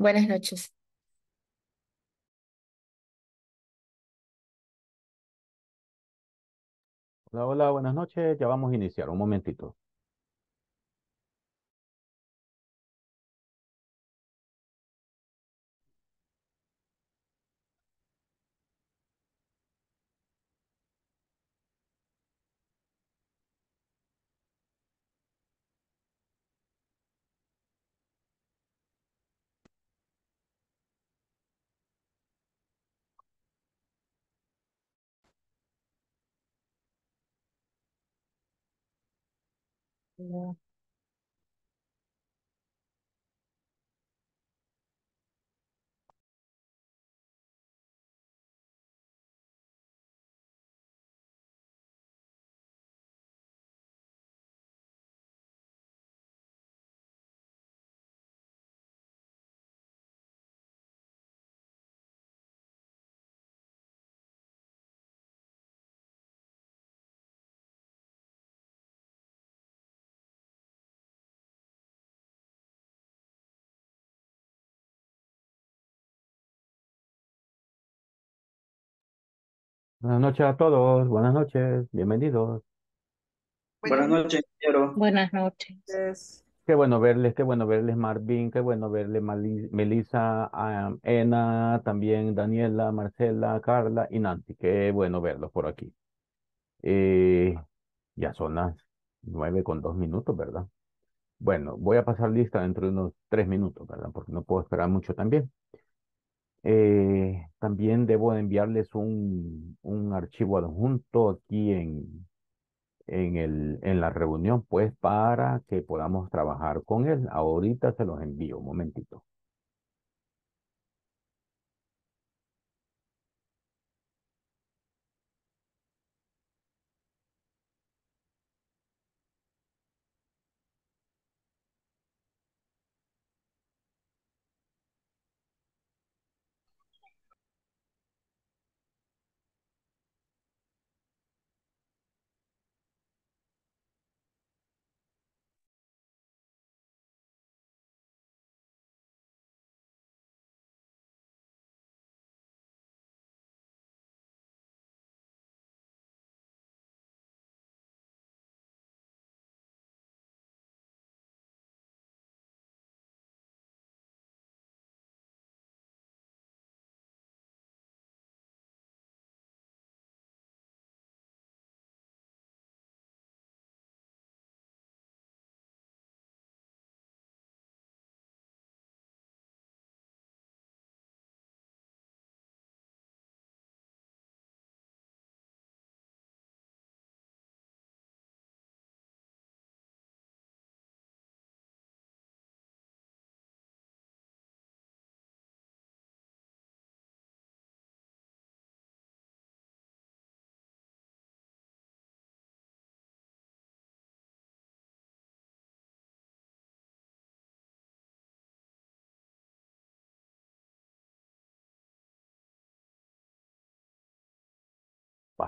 Buenas noches. Hola, hola, buenas noches. Ya vamos a iniciar. Un momentito. Yeah. Buenas noches a todos, buenas noches, bienvenidos. Buenas noches, quiero. Buenas noches. Qué bueno verles, qué bueno verles Marvin, qué bueno verles Melissa, Ena, también Daniela, Marcela, Carla y Nancy. Qué bueno verlos por aquí. Eh, ya son las nueve con dos minutos, ¿verdad? Bueno, voy a pasar lista dentro de unos tres minutos, ¿verdad? Porque no puedo esperar mucho también. Eh, también debo enviarles un, archivo adjunto aquí en, en, el, en la reunión, pues para que podamos trabajar con él. Ahorita se los envío, un momentito.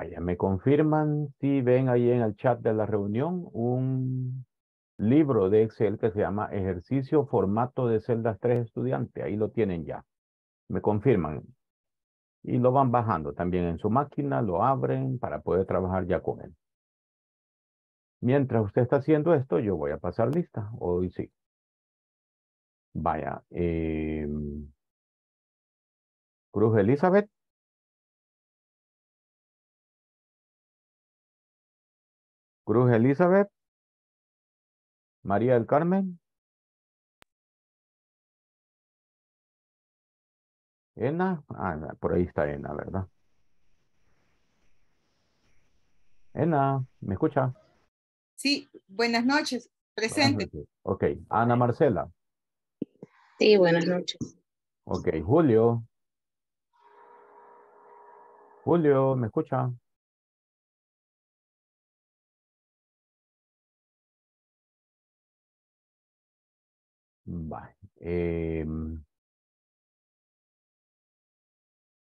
Vaya, me confirman si ven ahí en el chat de la reunión un libro de Excel que se llama Ejercicio Formato de Celdas 3 Estudiantes. Ahí lo tienen ya. Me confirman. Y lo van bajando también en su máquina, lo abren para poder trabajar ya con él. Mientras usted está haciendo esto, yo voy a pasar lista. Hoy sí. Vaya. Eh, Cruz Elizabeth. Cruz Elizabeth, María del Carmen, Ena, ah, por ahí está Ena, ¿verdad? Ena, ¿me escucha? Sí, buenas noches, presente. Ok, Ana Marcela. Sí, buenas noches. Ok, Julio. Julio, ¿me escucha? Vale. Em,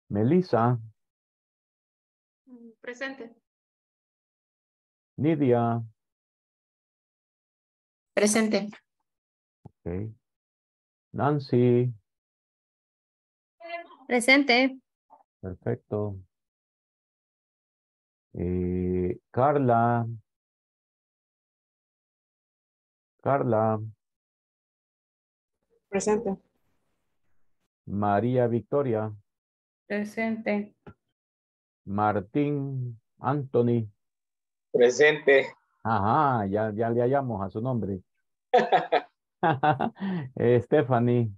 mm, presente. Nidia. Presente. Okay. Nancy. Presente. Perfecto. Eh, Carla. Carla. Presente. María Victoria. Presente. Martín Anthony. Presente. Ajá, ya, ya le hallamos a su nombre. Stephanie.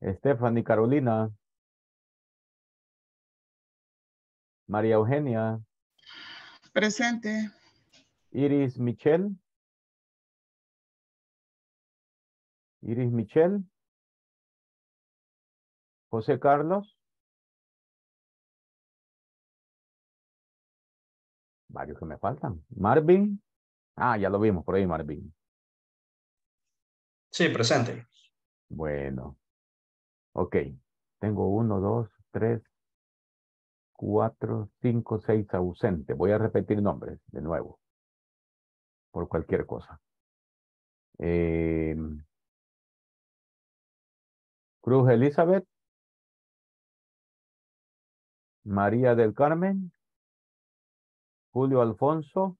Stephanie Carolina. María Eugenia. Presente. Iris Michel. Iris Michel. José Carlos. Varios que me faltan. Marvin. Ah, ya lo vimos por ahí, Marvin. Sí, presente. Bueno. Ok. Tengo uno, dos, tres, cuatro, cinco, seis ausentes. Voy a repetir nombres de nuevo. Por cualquier cosa. Eh, Cruz Elizabeth, María del Carmen, Julio Alfonso,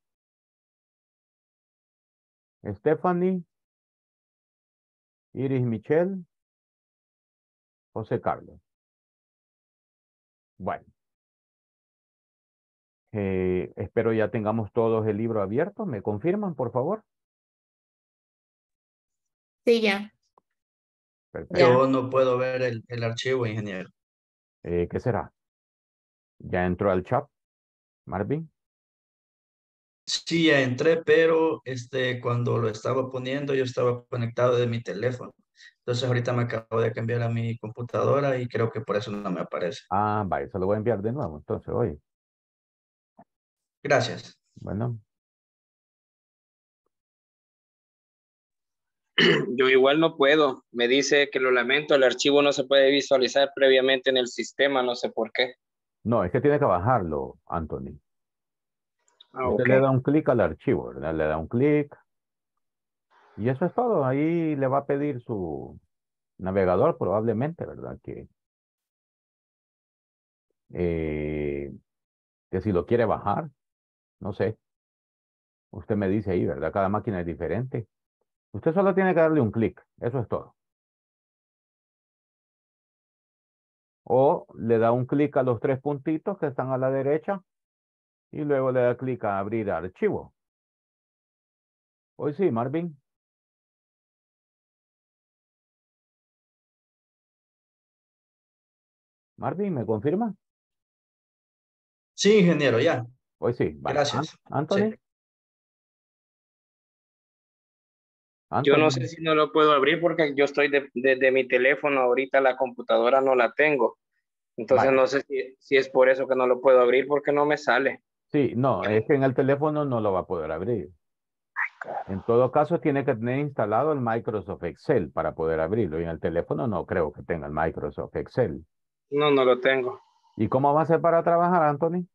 Stephanie, Iris Michel, José Carlos. Bueno. Eh, espero ya tengamos todos el libro abierto. ¿Me confirman, por favor? Sí, ya. Yo no puedo ver el, archivo, ingeniero. Eh, ¿Qué será? ¿Ya entró al chat, Marvin? Sí, ya entré, pero este, cuando lo estaba poniendo, yo estaba conectado de mi teléfono. Entonces ahorita me acabo de cambiar a mi computadora y creo que por eso no me aparece. Ah, vale, se lo voy a enviar de nuevo entonces hoy. Gracias. Bueno, Yo igual no puedo. Me dice que lo lamento, el archivo no se puede visualizar previamente en el sistema, no sé por qué. No, es que tiene que bajarlo, Anthony. Ah, le da un clic al archivo, ¿verdad? Le da un clic. Y eso es todo. Ahí le va a pedir su navegador probablemente, ¿verdad? Que, eh, que si lo quiere bajar, no sé. Usted me dice ahí, ¿verdad? Cada máquina es diferente. Usted solo tiene que darle un clic, eso es todo. O le da un clic a los tres puntitos que están a la derecha y luego le da clic a abrir archivo. Hoy sí, Marvin. Marvin, ¿me confirma? Sí, ingeniero, ya. Hoy sí. Gracias. Anthony. Yo no sé si no lo puedo abrir porque yo estoy desde mi teléfono, ahorita la computadora no la tengo. Entonces no sé si, es por eso que no lo puedo abrir porque no me sale. Sí, no, es que en el teléfono no lo va a poder abrir. En todo caso, tiene que tener instalado el Microsoft Excel para poder abrirlo. Y en el teléfono no creo que tenga el Microsoft Excel. No, no lo tengo. ¿Y cómo va a ser para trabajar, Anthony?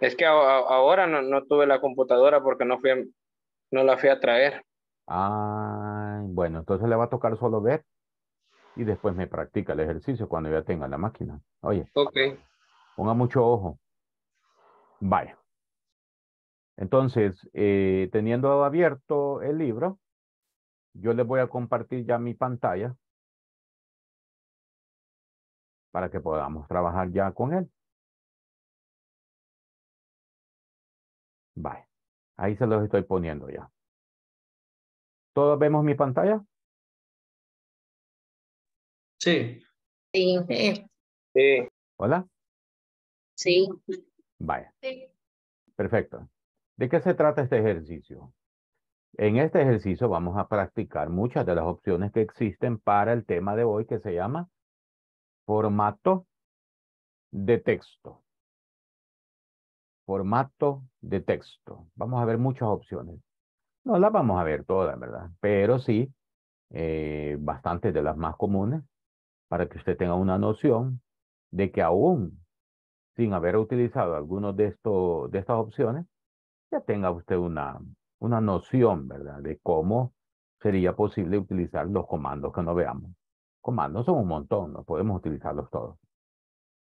Es que ahora no, tuve la computadora porque no, fui no la fui a traer. Ah, bueno, entonces le va a tocar solo ver y después me practica el ejercicio cuando ya tenga la máquina. Oye. Ok. Ponga mucho ojo. Vaya. Entonces, eh, teniendo abierto el libro, yo les voy a compartir ya mi pantalla para que podamos trabajar ya con él. Vaya. Ahí se los estoy poniendo ya. ¿Todos vemos mi pantalla? Sí. Sí. ¿Hola? Sí. Vaya. Perfecto. ¿De qué se trata este ejercicio? En este ejercicio vamos a practicar muchas de las opciones que existen para el tema de hoy que se llama formato de texto. Formato de texto. Vamos a ver muchas opciones. No las vamos a ver todas, ¿verdad? Pero sí, eh, bastantes de las más comunes, para que usted tenga una noción de que aún sin haber utilizado algunos de, estos, de estas opciones, ya tenga usted una, una noción, ¿verdad?, de cómo sería posible utilizar los comandos que no veamos. Comandos son un montón, no podemos utilizarlos todos.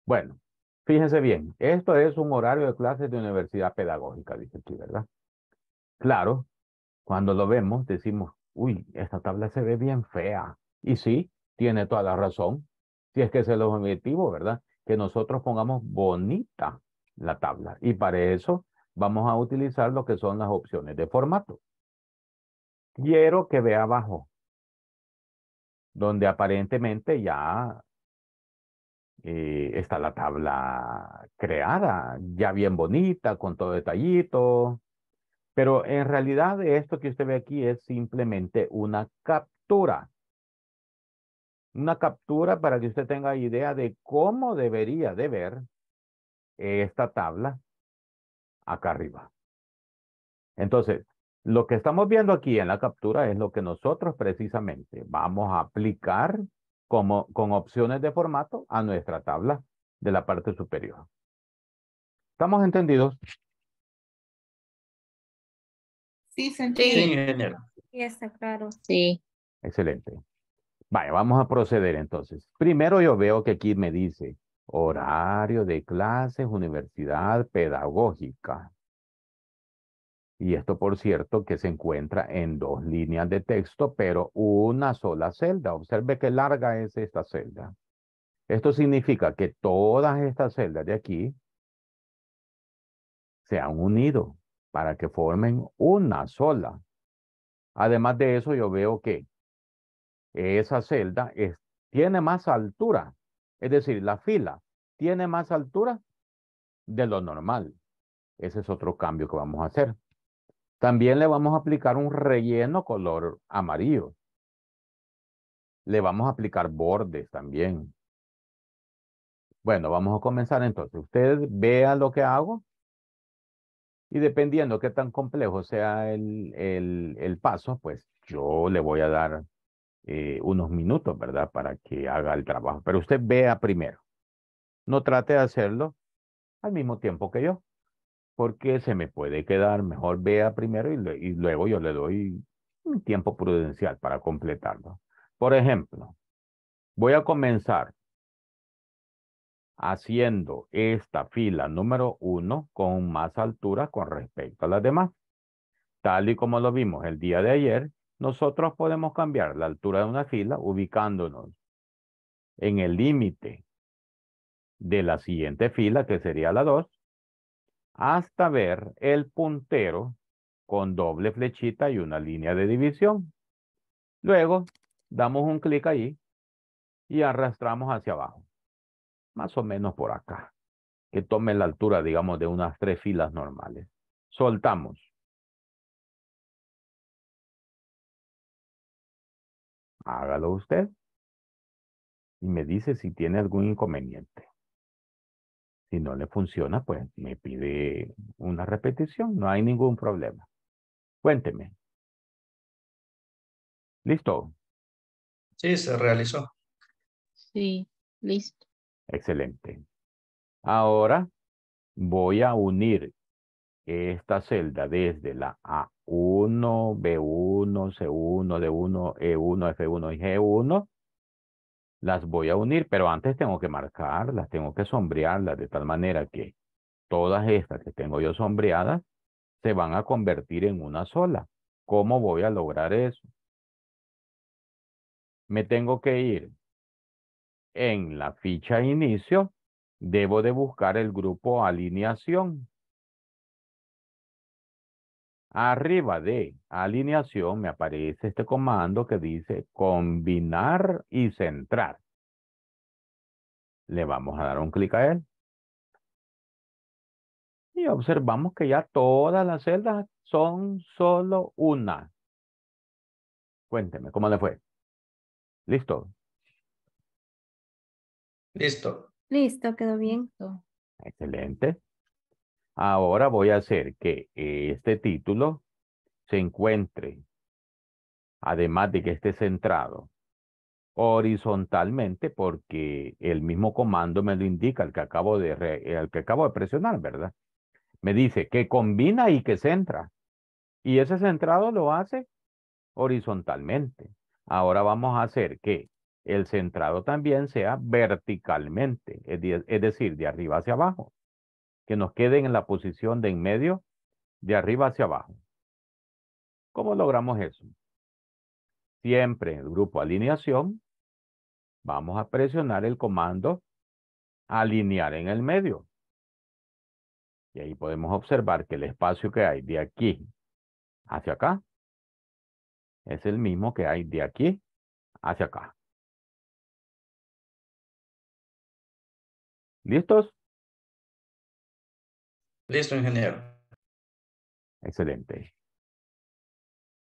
Bueno, fíjense bien, esto es un horario de clases de universidad pedagógica, dice aquí, ¿verdad? Claro, cuando lo vemos, decimos, uy, esta tabla se ve bien fea. Y sí, tiene toda la razón. Si es que ese es el objetivo, ¿verdad? Que nosotros pongamos bonita la tabla. Y para eso vamos a utilizar lo que son las opciones de formato. Quiero que vea abajo, donde aparentemente ya eh, está la tabla creada, ya bien bonita, con todo detallito, pero en realidad esto que usted ve aquí es simplemente una captura. Una captura para que usted tenga idea de cómo debería de ver esta tabla acá arriba. Entonces, lo que estamos viendo aquí en la captura es lo que nosotros precisamente vamos a aplicar como, con opciones de formato a nuestra tabla de la parte superior. ¿Estamos entendidos? Sí, Sí, Sí, está claro. Sí. Excelente. Vaya, vamos a proceder entonces. Primero yo veo que aquí me dice horario de clases, universidad pedagógica. Y esto, por cierto, que se encuentra en dos líneas de texto, pero una sola celda. Observe qué larga es esta celda. Esto significa que todas estas celdas de aquí se han unido para que formen una sola. Además de eso, yo veo que esa celda tiene más altura, es decir, la fila tiene más altura de lo normal. Ese es otro cambio que vamos a hacer. También le vamos a aplicar un relleno color amarillo. Le vamos a aplicar bordes también. Bueno, vamos a comenzar entonces. Ustedes vean lo que hago y dependiendo qué tan complejo sea el, el, paso, pues yo le voy a dar eh, unos minutos, ¿verdad? Para que haga el trabajo. Pero usted vea primero. No trate de hacerlo al mismo tiempo que yo, porque se me puede quedar. Mejor vea primero y, y luego yo le doy un tiempo prudencial para completarlo. Por ejemplo, voy a comenzar haciendo esta fila número uno con más altura con respecto a las demás. Tal y como lo vimos el día de ayer, nosotros podemos cambiar la altura de una fila ubicándonos en el límite de la siguiente fila, que sería la 2, hasta ver el puntero con doble flechita y una línea de división. Luego, damos un clic ahí y arrastramos hacia abajo más o menos por acá, que tome la altura, digamos, de unas tres filas normales. Soltamos. Hágalo usted y me dice si tiene algún inconveniente. Si no le funciona, pues me pide una repetición, no hay ningún problema. Cuénteme. ¿Listo? Sí, se realizó. Sí, listo. Excelente. Ahora voy a unir esta celda desde la A1, B1, C1, D1, E1, F1 y G1. Las voy a unir, pero antes tengo que marcarlas, tengo que sombrearlas de tal manera que todas estas que tengo yo sombreadas se van a convertir en una sola. ¿Cómo voy a lograr eso? Me tengo que ir en la ficha inicio, debo de buscar el grupo alineación. Arriba de alineación me aparece este comando que dice combinar y centrar. Le vamos a dar un clic a él. Y observamos que ya todas las celdas son solo una. Cuénteme, ¿cómo le fue? Listo, Listo. Listo, quedó bien. Excelente. Ahora voy a hacer que eh, este título se encuentre, además de que esté centrado horizontalmente, porque el mismo comando me lo indica, el que acabo de, que acabo de presionar, ¿verdad? Me dice que combina y que centra. Y ese centrado lo hace horizontalmente. Ahora vamos a hacer que el centrado también sea verticalmente, es, decir, de arriba hacia abajo, que nos queden en la posición de en medio, de arriba hacia abajo. ¿Cómo logramos eso? Siempre en el grupo alineación, vamos a presionar el comando alinear en el medio. Y ahí podemos observar que el espacio que hay de aquí hacia acá es el mismo que hay de aquí hacia acá. ¿Listos? Listo, ingeniero. Excelente.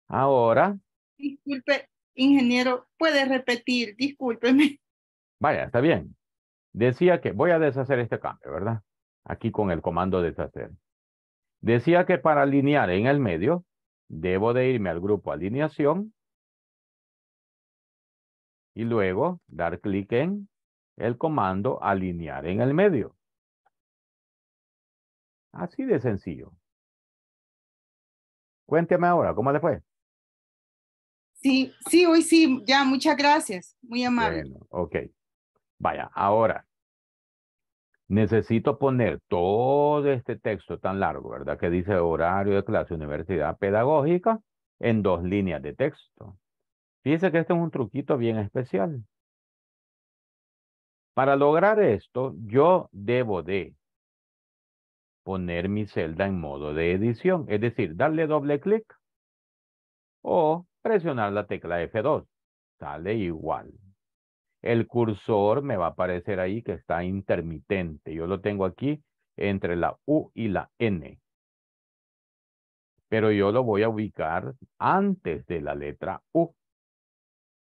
Ahora. Disculpe, ingeniero, puede repetir, discúlpeme. Vaya, está bien. Decía que voy a deshacer este cambio, ¿verdad? Aquí con el comando deshacer. Decía que para alinear en el medio, debo de irme al grupo alineación y luego dar clic en el comando alinear en el medio. Así de sencillo. Cuénteme ahora, ¿cómo le fue? Sí, sí, hoy sí, ya, muchas gracias. Muy amable. Bueno, ok. Vaya, ahora. Necesito poner todo este texto tan largo, ¿verdad? Que dice horario de clase, universidad pedagógica, en dos líneas de texto. Fíjese que este es un truquito bien especial. Para lograr esto, yo debo de poner mi celda en modo de edición, es decir, darle doble clic o presionar la tecla F2. Sale igual. El cursor me va a aparecer ahí que está intermitente. Yo lo tengo aquí entre la U y la N. Pero yo lo voy a ubicar antes de la letra U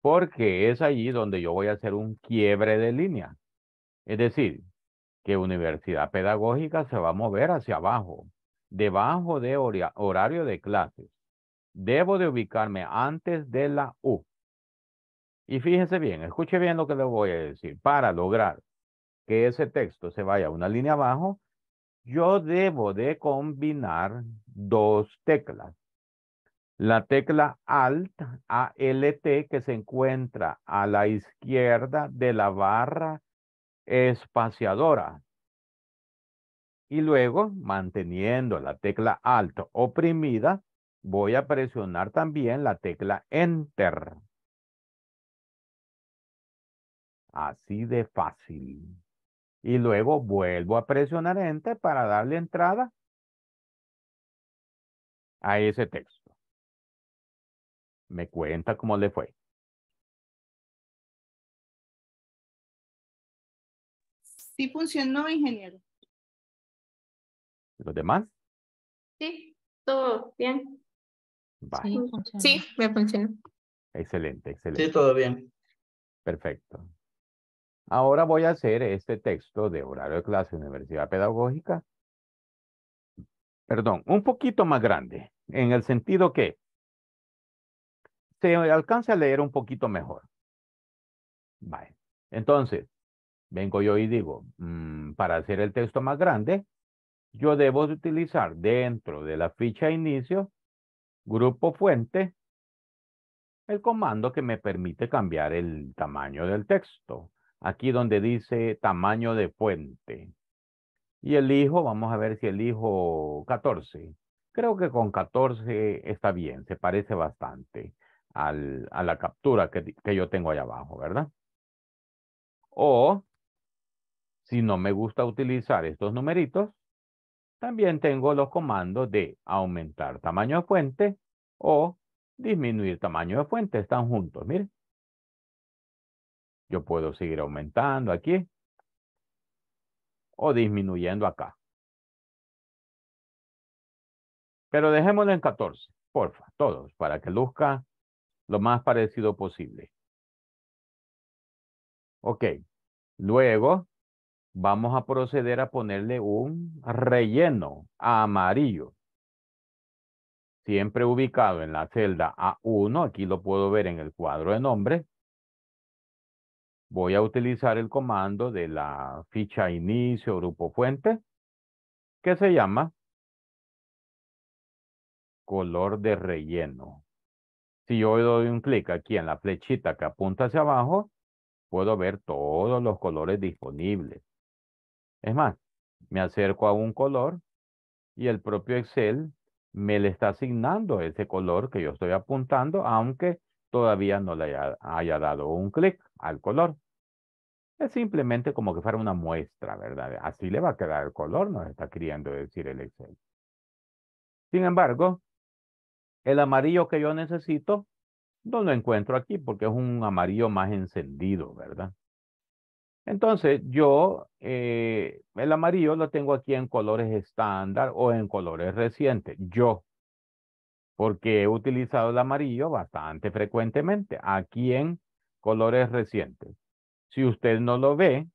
porque es allí donde yo voy a hacer un quiebre de línea. Es decir, que universidad pedagógica se va a mover hacia abajo, debajo de horario de clases. Debo de ubicarme antes de la U. Y fíjense bien, escuche bien lo que le voy a decir. Para lograr que ese texto se vaya una línea abajo, yo debo de combinar dos teclas. La tecla Alt, ALT, que se encuentra a la izquierda de la barra espaciadora. Y luego, manteniendo la tecla Alt oprimida, voy a presionar también la tecla Enter. Así de fácil. Y luego vuelvo a presionar Enter para darle entrada a ese texto me cuenta cómo le fue. Sí funcionó, ingeniero. ¿Los demás? Sí, todo bien. Sí, sí, me funcionó. Excelente, excelente. Sí, todo bien. Perfecto. Ahora voy a hacer este texto de horario de clase Universidad Pedagógica. Perdón, un poquito más grande, en el sentido que se alcance a leer un poquito mejor. Vale. Entonces, vengo yo y digo, mm, para hacer el texto más grande, yo debo utilizar dentro de la ficha inicio, grupo fuente, el comando que me permite cambiar el tamaño del texto. Aquí donde dice tamaño de fuente. Y elijo, vamos a ver si elijo 14. Creo que con 14 está bien, se parece bastante a la captura que, yo tengo allá abajo, ¿verdad? O si no me gusta utilizar estos numeritos, también tengo los comandos de aumentar tamaño de fuente o disminuir tamaño de fuente. Están juntos, miren. Yo puedo seguir aumentando aquí o disminuyendo acá. Pero dejémoslo en 14, porfa, todos, para que luzca lo más parecido posible. Ok, luego vamos a proceder a ponerle un relleno amarillo. Siempre ubicado en la celda A1, aquí lo puedo ver en el cuadro de nombre. Voy a utilizar el comando de la ficha inicio grupo fuente, que se llama color de relleno. Si yo doy un clic aquí en la flechita que apunta hacia abajo, puedo ver todos los colores disponibles. Es más, me acerco a un color y el propio Excel me le está asignando ese color que yo estoy apuntando, aunque todavía no le haya, dado un clic al color. Es simplemente como que fuera una muestra, ¿verdad? Así le va a quedar el color, nos está queriendo decir el Excel. Sin embargo, el amarillo que yo necesito no lo encuentro aquí porque es un amarillo más encendido, ¿verdad? Entonces yo eh, el amarillo lo tengo aquí en colores estándar o en colores recientes. Yo, porque he utilizado el amarillo bastante frecuentemente aquí en colores recientes. Si usted no lo ve,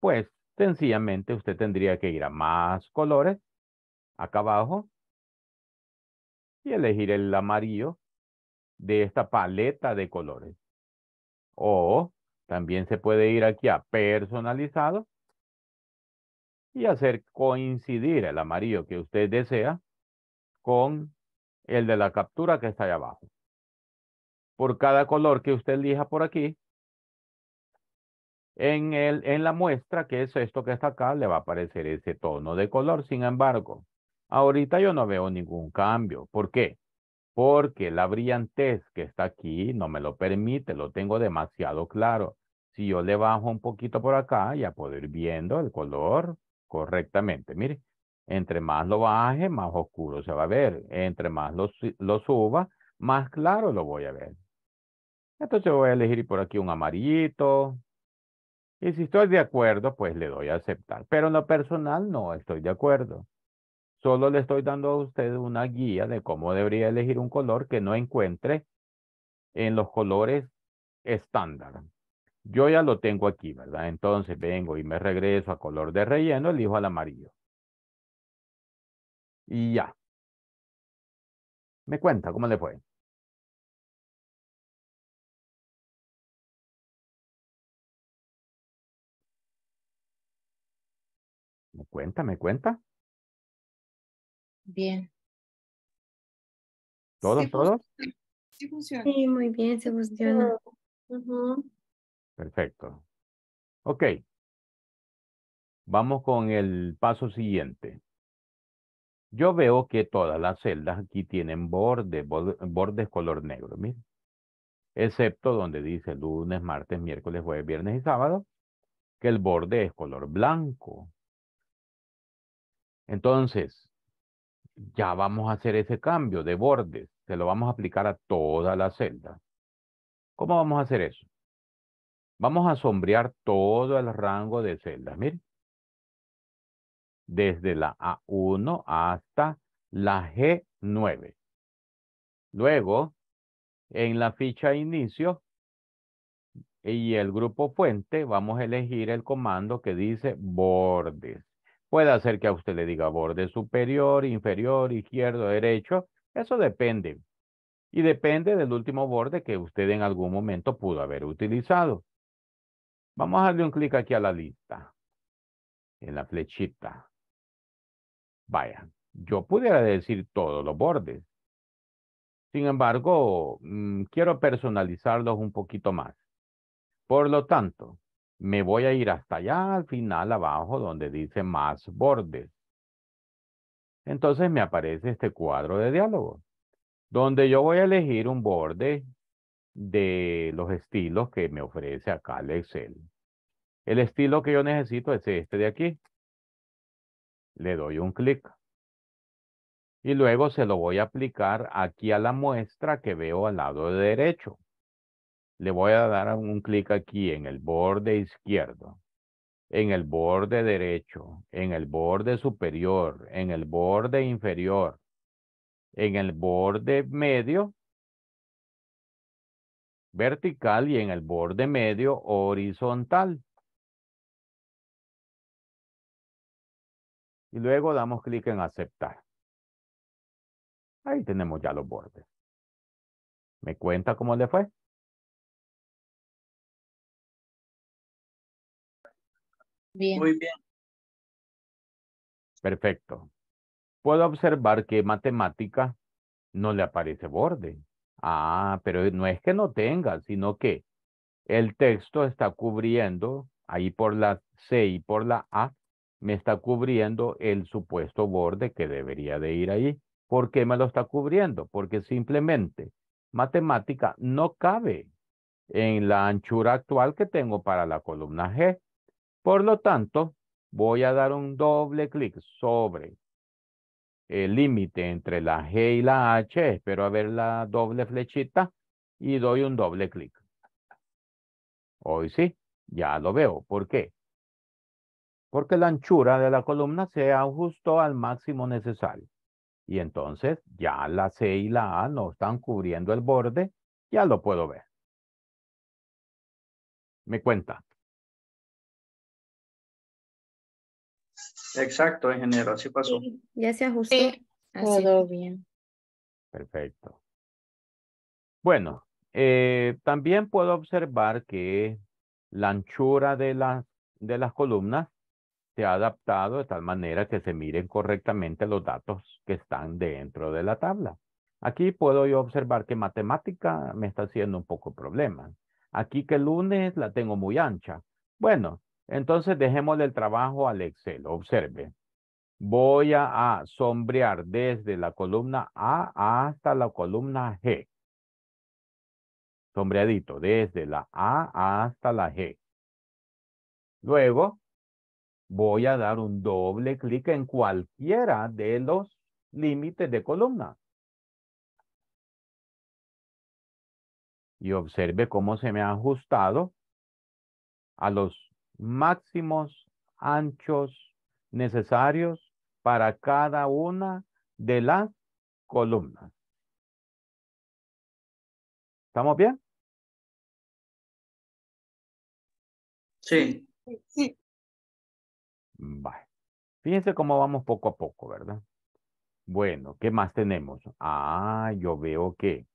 pues sencillamente usted tendría que ir a más colores, acá abajo, y elegir el amarillo de esta paleta de colores. O también se puede ir aquí a personalizado y hacer coincidir el amarillo que usted desea con el de la captura que está ahí abajo. Por cada color que usted elija por aquí, en, el, en la muestra, que es esto que está acá, le va a aparecer ese tono de color. Sin embargo, Ahorita yo no veo ningún cambio. ¿Por qué? Porque la brillantez que está aquí no me lo permite, lo tengo demasiado claro. Si yo le bajo un poquito por acá, ya puedo ir viendo el color correctamente. Mire, entre más lo baje, más oscuro se va a ver. Entre más lo, suba, más claro lo voy a ver. Entonces voy a elegir por aquí un amarillito. Y si estoy de acuerdo, pues le doy a aceptar. Pero en lo personal no estoy de acuerdo. Solo le estoy dando a usted una guía de cómo debería elegir un color que no encuentre en los colores estándar. Yo ya lo tengo aquí, ¿verdad? Entonces vengo y me regreso a color de relleno, elijo al amarillo. Y ya. Me cuenta cómo le fue. ¿Me cuenta? ¿Me cuenta? Bien. ¿Todos, todos? Sí, muy bien, se funciona. Perfecto. Ok. Vamos con el paso siguiente. Yo veo que todas las celdas aquí tienen bordes, bordes color negro, miren. Excepto donde dice lunes, martes, miércoles, jueves, viernes y sábado, que el borde es color blanco. Entonces, ya vamos a hacer ese cambio de bordes. Se lo vamos a aplicar a toda la celda. ¿Cómo vamos a hacer eso? Vamos a sombrear todo el rango de celdas. Miren. Desde la A1 hasta la G9. Luego, en la ficha inicio y el grupo fuente, vamos a elegir el comando que dice bordes. Puede hacer que a usted le diga borde superior, inferior, izquierdo, derecho. Eso depende. Y depende del último borde que usted en algún momento pudo haber utilizado. Vamos a darle un clic aquí a la lista. En la flechita. Vaya, yo pudiera decir todos los bordes. Sin embargo, mm, quiero personalizarlos un poquito más. Por lo tanto, me voy a ir hasta allá al final abajo donde dice más bordes. Entonces me aparece este cuadro de diálogo, donde yo voy a elegir un borde de los estilos que me ofrece acá el Excel. El estilo que yo necesito es este de aquí. Le doy un clic. Y luego se lo voy a aplicar aquí a la muestra que veo al lado derecho le voy a dar un clic aquí en el borde izquierdo, en el borde derecho, en el borde superior, en el borde inferior, en el borde medio, vertical y en el borde medio horizontal. Y luego damos clic en aceptar. Ahí tenemos ya los bordes. ¿Me cuenta cómo le fue? Muy bien. Perfecto. Puedo observar que matemática no le aparece borde. Ah, pero no es que no tenga, sino que el texto está cubriendo, ahí por la C y por la A, me está cubriendo el supuesto borde que debería de ir ahí. ¿Por qué me lo está cubriendo? Porque simplemente matemática no cabe en la anchura actual que tengo para la columna G. Por lo tanto, voy a dar un doble clic sobre el límite entre la G y la H. Espero a ver la doble flechita y doy un doble clic. Hoy sí, ya lo veo. ¿Por qué? Porque la anchura de la columna se ajustó al máximo necesario. Y entonces ya la C y la A no están cubriendo el borde. Ya lo puedo ver. Me cuenta. Exacto, ingeniero, así pasó. ya se ajustó. todo bien. Perfecto. Bueno, eh, también puedo observar que la anchura de las, de las columnas se ha adaptado de tal manera que se miren correctamente los datos que están dentro de la tabla. Aquí puedo yo observar que matemática me está haciendo un poco problema. Aquí que lunes la tengo muy ancha. Bueno, entonces dejemos el trabajo al Excel. Observe. Voy a, sombrear desde la columna A hasta la columna G. Sombreadito, desde la A hasta la G. Luego, voy a dar un doble clic en cualquiera de los límites de columna. Y observe cómo se me ha ajustado a los máximos anchos necesarios para cada una de las columnas. ¿Estamos bien? Sí. Sí. Vale. Fíjense cómo vamos poco a poco, ¿verdad? Bueno, ¿qué más tenemos? Ah, yo veo que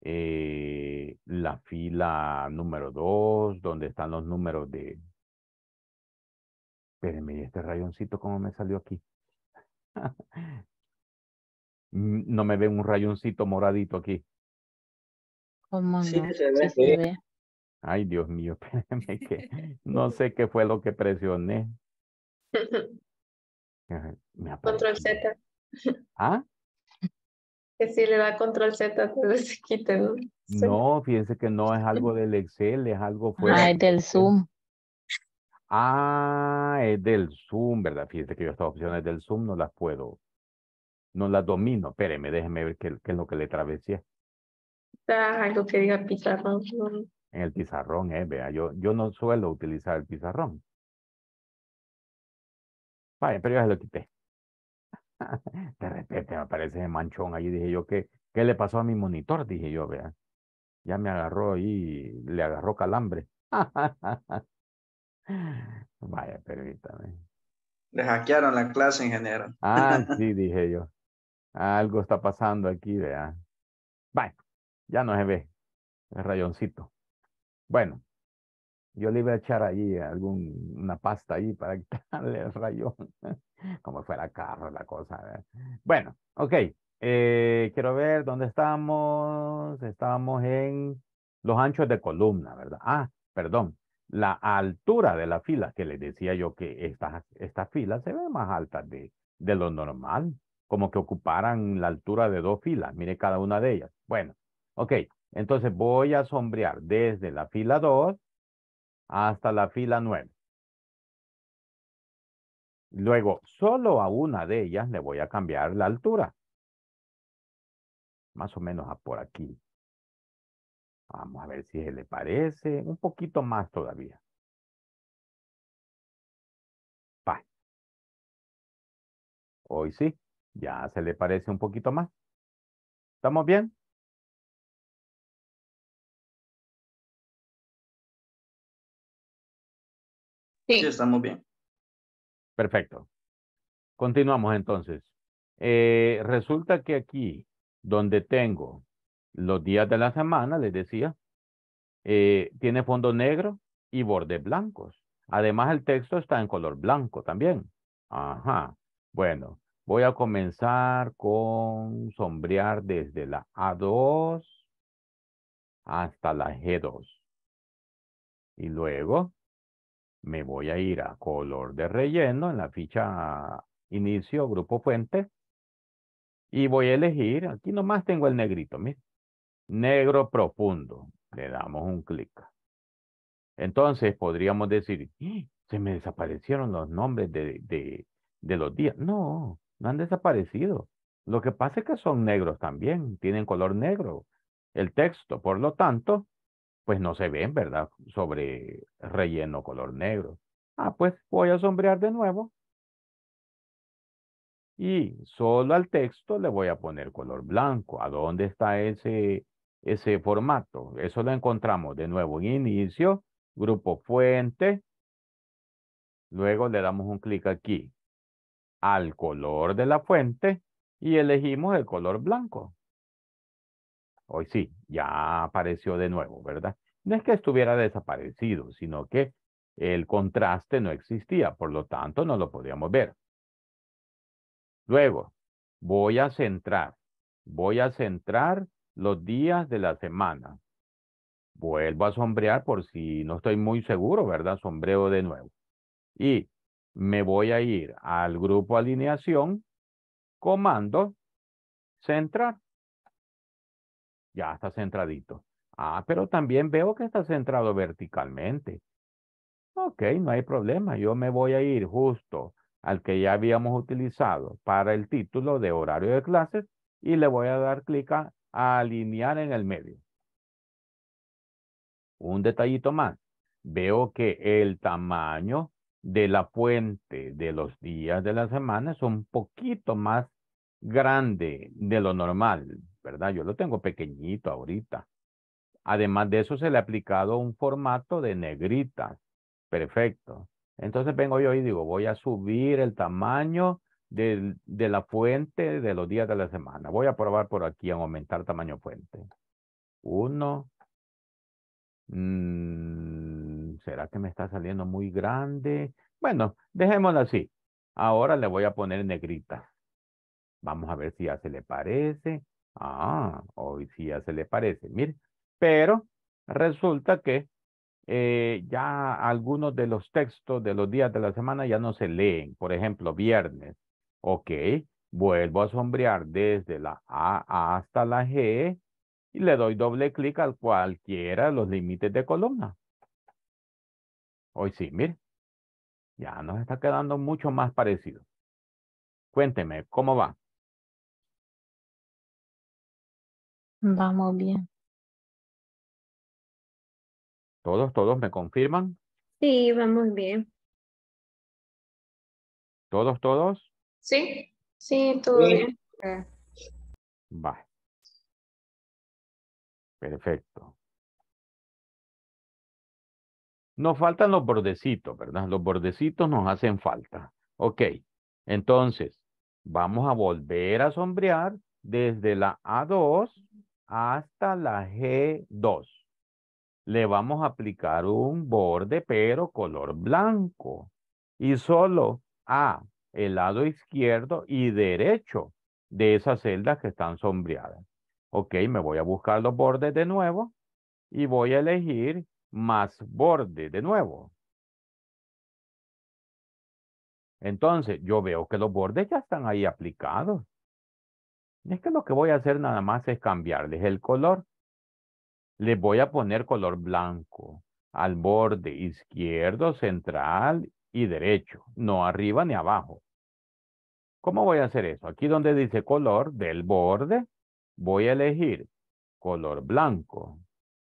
eh, la fila número dos, donde están los números de... Espérenme, este rayoncito cómo me salió aquí? Mm, no me ve un rayoncito moradito aquí. ¿Cómo no? Ay, Dios mío, espérenme que no sé qué fue lo que presioné. Control Z. ¿Ah? Que si le da control Z, todo se quite, ¿no? No, fíjense que no es algo del Excel, es algo ah, fuera. Ah, es del Zoom. Ah, es del Zoom, ¿verdad? Fíjense que yo estas opciones del Zoom no las puedo, no las domino. Espéreme, déjeme ver qué, es lo que le travesé. Está ah, algo que diga pizarrón. En el pizarrón, eh, vea, yo, yo no suelo utilizar el pizarrón. Vaya, pero ya se lo quité. de repente me aparece ese manchón ahí, dije yo, ¿qué, ¿qué le pasó a mi monitor? Dije yo, vea, ya me agarró y le agarró calambre. Vaya, permítame. Le hackearon la clase en ah, sí, dije yo. Algo está pasando aquí, vea. Vaya, ya no se ve el rayoncito. Bueno, yo le iba a echar allí una pasta ahí para quitarle el rayón, como fuera carro la cosa. Bueno, ok. Eh, quiero ver dónde estamos. Estábamos en los anchos de columna, ¿verdad? Ah, perdón. La altura de la fila, que les decía yo que estas esta fila se ve más alta de, de lo normal, como que ocuparan la altura de dos filas. Mire cada una de ellas. Bueno, ok. Entonces voy a sombrear desde la fila 2 hasta la fila nueve. Luego, solo a una de ellas le voy a cambiar la altura. Más o menos a por aquí. Vamos a ver si se le parece. Un poquito más todavía. Hoy sí, ya se le parece un poquito más. ¿Estamos bien? Sí. estamos bien. Perfecto. Continuamos entonces. Eh, resulta que aquí, donde tengo los días de la semana, les decía, eh, tiene fondo negro y bordes blancos. Además, el texto está en color blanco también. Ajá. Bueno, voy a comenzar con sombrear desde la A2 hasta la G2. Y luego me voy a ir a color de relleno en la ficha inicio, grupo fuente, y voy a elegir, aquí nomás tengo el negrito, negro profundo, le damos un clic. Entonces podríamos decir, ¡Ah! se me desaparecieron los nombres de, de, de los días. No, no han desaparecido. Lo que pasa es que son negros también, tienen color negro el texto. Por lo tanto, pues no se ven, ¿verdad? Sobre relleno color negro. Ah, pues voy a sombrear de nuevo. Y solo al texto le voy a poner color blanco. ¿A dónde está ese, ese formato? Eso lo encontramos de nuevo en inicio, grupo fuente. Luego le damos un clic aquí al color de la fuente y elegimos el color blanco. Hoy sí, ya apareció de nuevo, ¿verdad? No es que estuviera desaparecido, sino que el contraste no existía, por lo tanto no lo podíamos ver. Luego, voy a centrar, voy a centrar los días de la semana. Vuelvo a sombrear por si no estoy muy seguro, ¿verdad? Sombreo de nuevo. Y me voy a ir al grupo alineación, comando, centrar. Ya está centradito. Ah, pero también veo que está centrado verticalmente. Ok, no hay problema. Yo me voy a ir justo al que ya habíamos utilizado para el título de horario de clases y le voy a dar clic a, alinear en el medio. Un detallito más. Veo que el tamaño de la fuente de los días de la semana es un poquito más grande de lo normal. ¿verdad? Yo lo tengo pequeñito ahorita. Además de eso, se le ha aplicado un formato de negrita. Perfecto. Entonces vengo yo y digo, voy a subir el tamaño de, de la fuente de los días de la semana. Voy a probar por aquí en aumentar tamaño fuente. Uno. Mm, ¿Será que me está saliendo muy grande? Bueno, dejémoslo así. Ahora le voy a poner negritas. Vamos a ver si ya se le parece. Ah, hoy sí ya se le parece, mire. Pero resulta que eh, ya algunos de los textos de los días de la semana ya no se leen. Por ejemplo, viernes. Ok, vuelvo a sombrear desde la A hasta la G y le doy doble clic al cualquiera de los límites de columna. Hoy sí, mire. Ya nos está quedando mucho más parecido. Cuénteme, ¿cómo va? Vamos bien. ¿Todos, todos me confirman? Sí, vamos bien. ¿Todos, todos? Sí, sí, todo bien. Va. Perfecto. Nos faltan los bordecitos, ¿verdad? Los bordecitos nos hacen falta. Ok, entonces vamos a volver a sombrear desde la A2 hasta la G2. Le vamos a aplicar un borde, pero color blanco. Y solo a el lado izquierdo y derecho de esas celdas que están sombreadas. Ok, me voy a buscar los bordes de nuevo y voy a elegir más borde de nuevo. Entonces, yo veo que los bordes ya están ahí aplicados. Es que lo que voy a hacer nada más es cambiarles el color. Le voy a poner color blanco al borde izquierdo, central y derecho, no arriba ni abajo. ¿Cómo voy a hacer eso? Aquí donde dice color del borde, voy a elegir color blanco.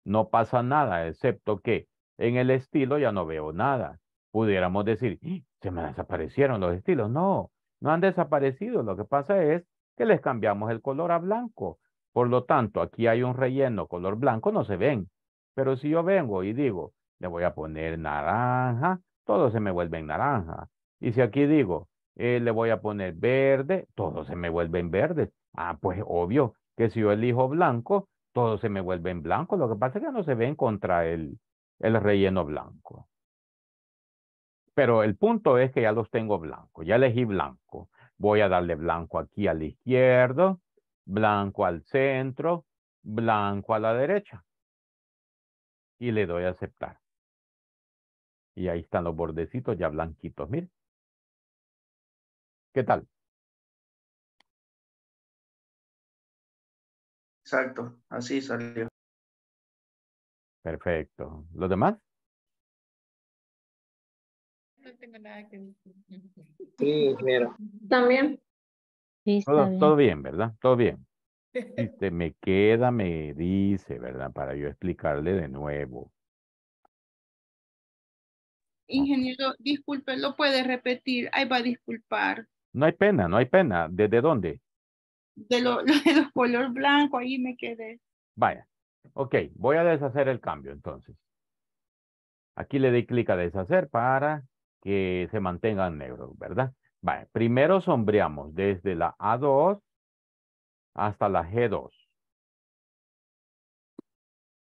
No pasa nada, excepto que en el estilo ya no veo nada. Pudiéramos decir, ¡Ah! se me desaparecieron los estilos. No, no han desaparecido. Lo que pasa es les cambiamos el color a blanco. Por lo tanto, aquí hay un relleno color blanco, no se ven. Pero si yo vengo y digo, le voy a poner naranja, todo se me vuelve naranja. Y si aquí digo, eh, le voy a poner verde, todo se me vuelven verde, Ah, pues obvio que si yo elijo blanco, todo se me en blanco Lo que pasa es que no se ven contra el, el relleno blanco. Pero el punto es que ya los tengo blanco ya elegí blanco. Voy a darle blanco aquí al izquierdo, blanco al centro, blanco a la derecha. Y le doy a aceptar. Y ahí están los bordecitos ya blanquitos, miren. ¿Qué tal? Exacto, así salió. Perfecto. ¿Los demás? No tengo nada que decir. Sí, ingeniero. ¿También? Sí, todo, bien. todo bien, ¿verdad? Todo bien. Este, me queda, me dice, ¿verdad? Para yo explicarle de nuevo. Ingeniero, disculpe, lo puede repetir. Ahí va a disculpar. No hay pena, no hay pena. ¿Desde dónde? De, lo, de los color blanco, ahí me quedé. Vaya. Ok, voy a deshacer el cambio entonces. Aquí le doy clic a deshacer para que se mantengan negros, ¿verdad? primero sombreamos desde la A2 hasta la G2.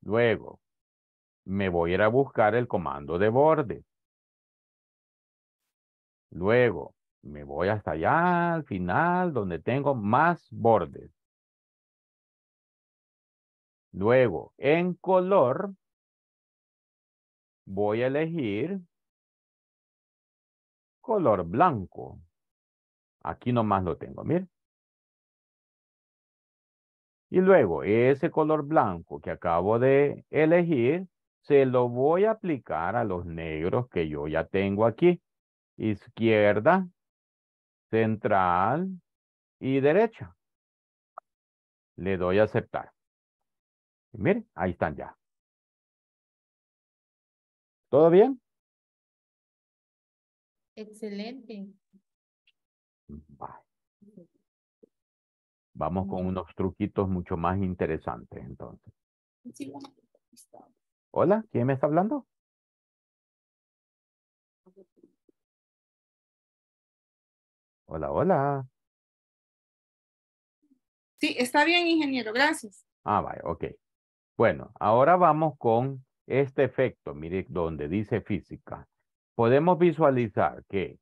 Luego, me voy a ir a buscar el comando de borde. Luego, me voy hasta allá al final donde tengo más bordes. Luego, en color, voy a elegir color blanco. Aquí nomás lo tengo, miren. Y luego ese color blanco que acabo de elegir, se lo voy a aplicar a los negros que yo ya tengo aquí. Izquierda, central y derecha. Le doy a aceptar. miren, ahí están ya. ¿Todo bien? Excelente. Vamos con unos truquitos mucho más interesantes entonces. Hola, ¿quién me está hablando? Hola, hola. Sí, está bien, ingeniero, gracias. Ah, vale, ok. Bueno, ahora vamos con este efecto, mire, donde dice física podemos visualizar que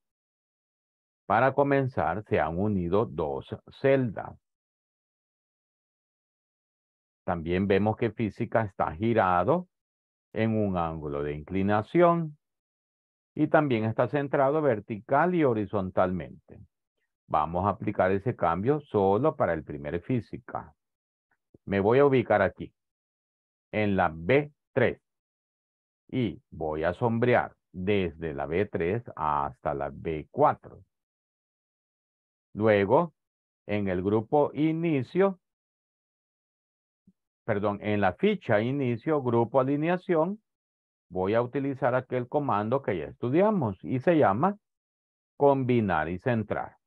para comenzar se han unido dos celdas. También vemos que física está girado en un ángulo de inclinación y también está centrado vertical y horizontalmente. Vamos a aplicar ese cambio solo para el primer física. Me voy a ubicar aquí, en la B3, y voy a sombrear desde la B3 hasta la B4. Luego, en el grupo inicio, perdón, en la ficha inicio, grupo alineación, voy a utilizar aquel comando que ya estudiamos y se llama combinar y centrar.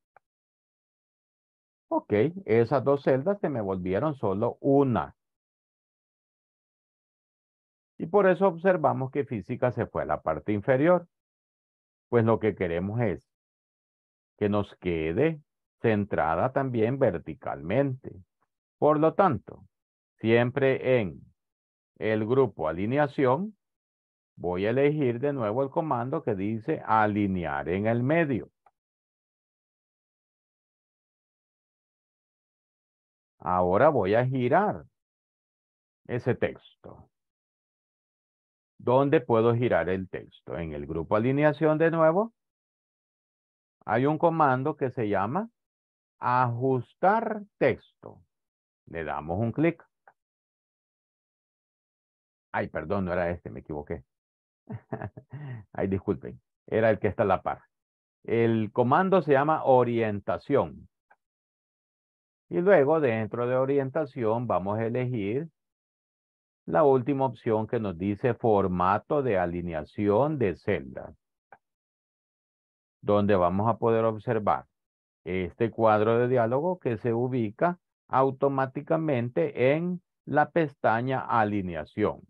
Ok, esas dos celdas se me volvieron solo una. Y por eso observamos que física se fue a la parte inferior. Pues lo que queremos es que nos quede centrada también verticalmente. Por lo tanto, siempre en el grupo alineación, voy a elegir de nuevo el comando que dice alinear en el medio. Ahora voy a girar ese texto. ¿Dónde puedo girar el texto. En el grupo alineación de nuevo, hay un comando que se llama ajustar texto. Le damos un clic. Ay, perdón, no era este, me equivoqué. Ay, disculpen, era el que está a la par. El comando se llama orientación. Y luego dentro de orientación vamos a elegir la última opción que nos dice formato de alineación de celdas, donde vamos a poder observar este cuadro de diálogo que se ubica automáticamente en la pestaña alineación.